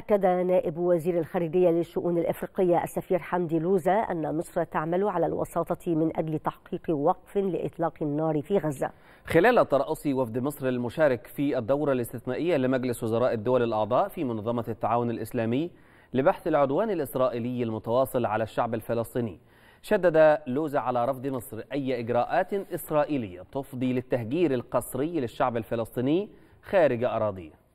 أكد نائب وزير الخارجية للشؤون الإفريقية السفير حمدي لوزة أن مصر تعمل على الوساطة من أجل تحقيق وقف لإطلاق النار في غزة خلال ترأس وفد مصر المشارك في الدورة الاستثنائية لمجلس وزراء الدول الأعضاء في منظمة التعاون الإسلامي لبحث العدوان الإسرائيلي المتواصل على الشعب الفلسطيني شدد لوزة على رفض مصر أي إجراءات إسرائيلية تفضي للتهجير القسري للشعب الفلسطيني خارج أراضيه